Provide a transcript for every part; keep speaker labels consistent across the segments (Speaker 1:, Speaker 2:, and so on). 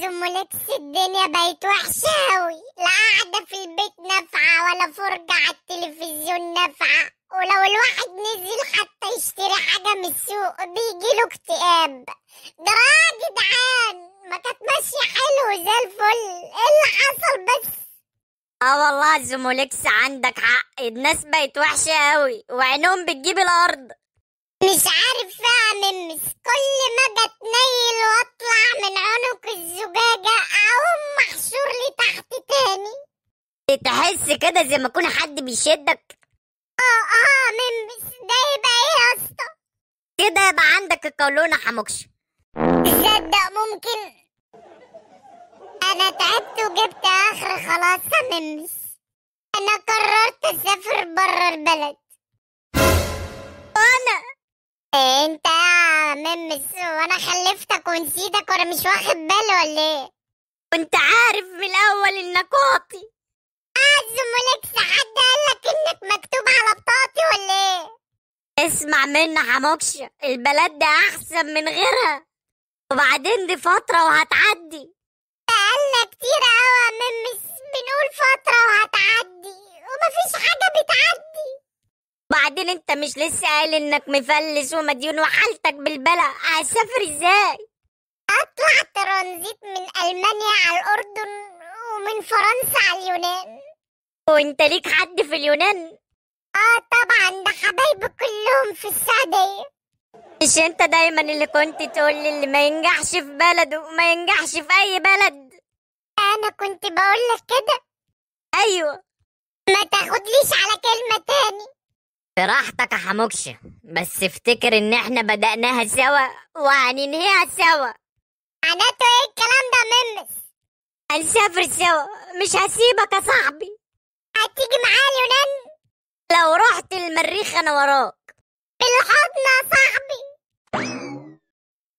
Speaker 1: زملكس الدنيا بقت وحشة أوي لا قاعدة في البيت نافعة ولا فرجة على التلفزيون نافعة ولو الواحد نزل حتى يشتري حاجة من السوق بيجيله اكتئاب ده يا جدعان ما كانت ماشية حلو زي الفل ايه اللي حصل بس اه والله زمولكس
Speaker 2: عندك حق الناس بقت وحشة قوي وعينهم بتجيب الأرض
Speaker 1: مش عارف أعمم كل ما بتنيل وأطلع من عنق الزجاجة أقوم محشور لي تحت تاني تحس كده
Speaker 2: زي ما يكون حد بيشدك اه اه ممس ده يبقى ايه يا اسطى
Speaker 1: كده يبقى عندك القولونة حموكش تصدق ممكن انا تعبت وجبت اخر خلاص يا ممس انا قررت اسافر بره البلد ممس وانا خلفتك ونسيتك وانا مش واخد بالي ولا ايه كنت عارف من الاول انك واطي اه زملك
Speaker 2: حد قالك انك مكتوب على بطاطي ولا ايه اسمع منا حموكش البلد ده احسن من غيرها وبعدين دي فترة وهتعدي بقالنا كتير قوي ممس بنقول فترة وهتعدي وبعدين انت مش لسه قايل انك مفلس ومديون وحالتك بالبلا هسافر ازاي اطلع ترانزيت
Speaker 1: من المانيا على الاردن ومن
Speaker 2: فرنسا على اليونان وانت ليك حد في اليونان اه
Speaker 1: طبعا ده حبايبي كلهم في السعوديه
Speaker 2: مش انت دايما اللي كنت تقول لي اللي ما ينجحش في بلده ما ينجحش في
Speaker 1: اي بلد انا كنت بقول لك كده ايوه ما تاخدليش
Speaker 2: على كلمه براحتك يا حموكش بس افتكر ان احنا بدأناها سوا وهننهيها سوا معناته ايه الكلام ده ممس هنسافر سوا مش هسيبك يا صاحبي هتيجي معايا اليونان لو رحت المريخ انا وراك بالحضن يا صاحبي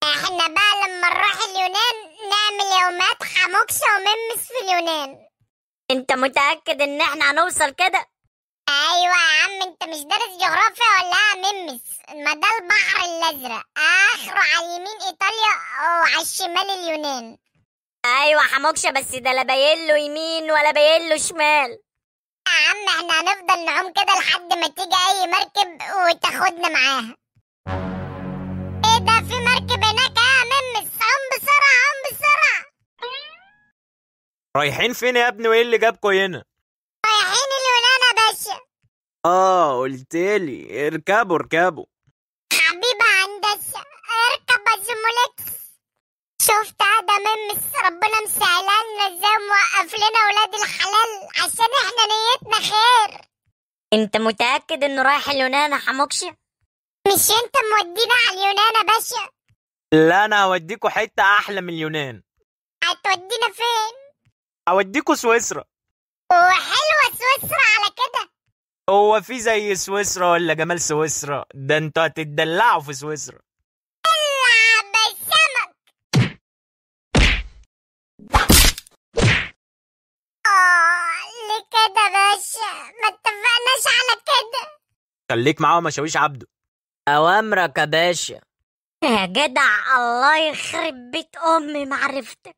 Speaker 2: احنا بقى لما نروح اليونان نعمل
Speaker 1: يومات حموكشة وممس في اليونان انت متأكد ان احنا هنوصل كده ايوه يا عم انت مش دارس جغرافيا ولا إيه؟ ممس ما ده البحر الازرق اخره على اليمين ايطاليا وعلى الشمال اليونان
Speaker 2: ايوه حموكشه بس ده لا باين له يمين ولا باين له شمال يا
Speaker 1: عم احنا هنفضل نعوم كده لحد ما تيجي اي مركب وتاخدنا معاها ايه ده في مركب هناك يا آه، ممس عم بسرعه عم بسرعه
Speaker 2: رايحين فين يا ابني وايه اللي جابكوا هنا آه قلتلي اركبوا اركبوا
Speaker 1: حبيبة عندك اركب الزمولات شفت هذا ميمس ربنا مسألنا لنا ازاي موقف لنا ولاد الحلال عشان احنا نيتنا خير
Speaker 2: انت متأكد انه رايح اليونان يا حموكشي؟ مش انت
Speaker 1: مودينا على اليونان يا باشا
Speaker 2: لا انا هوديكوا حتة احلى من اليونان
Speaker 1: هتودينا فين؟
Speaker 2: هوديكوا سويسرا
Speaker 1: وحلوة سويسرا
Speaker 2: هو في زي سويسرا ولا جمال سويسرا ده انتوا هتتدلعوا
Speaker 1: في سويسرا كده باشا ما اتفقناش على كده
Speaker 2: خليك معاه مشاويش عبده اوامرك يا باشا يا جدع الله يخرب بيت امي معرفتك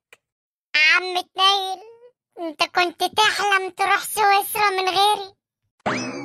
Speaker 1: عم تنيل انت كنت تحلم تروح سويسرا من غيري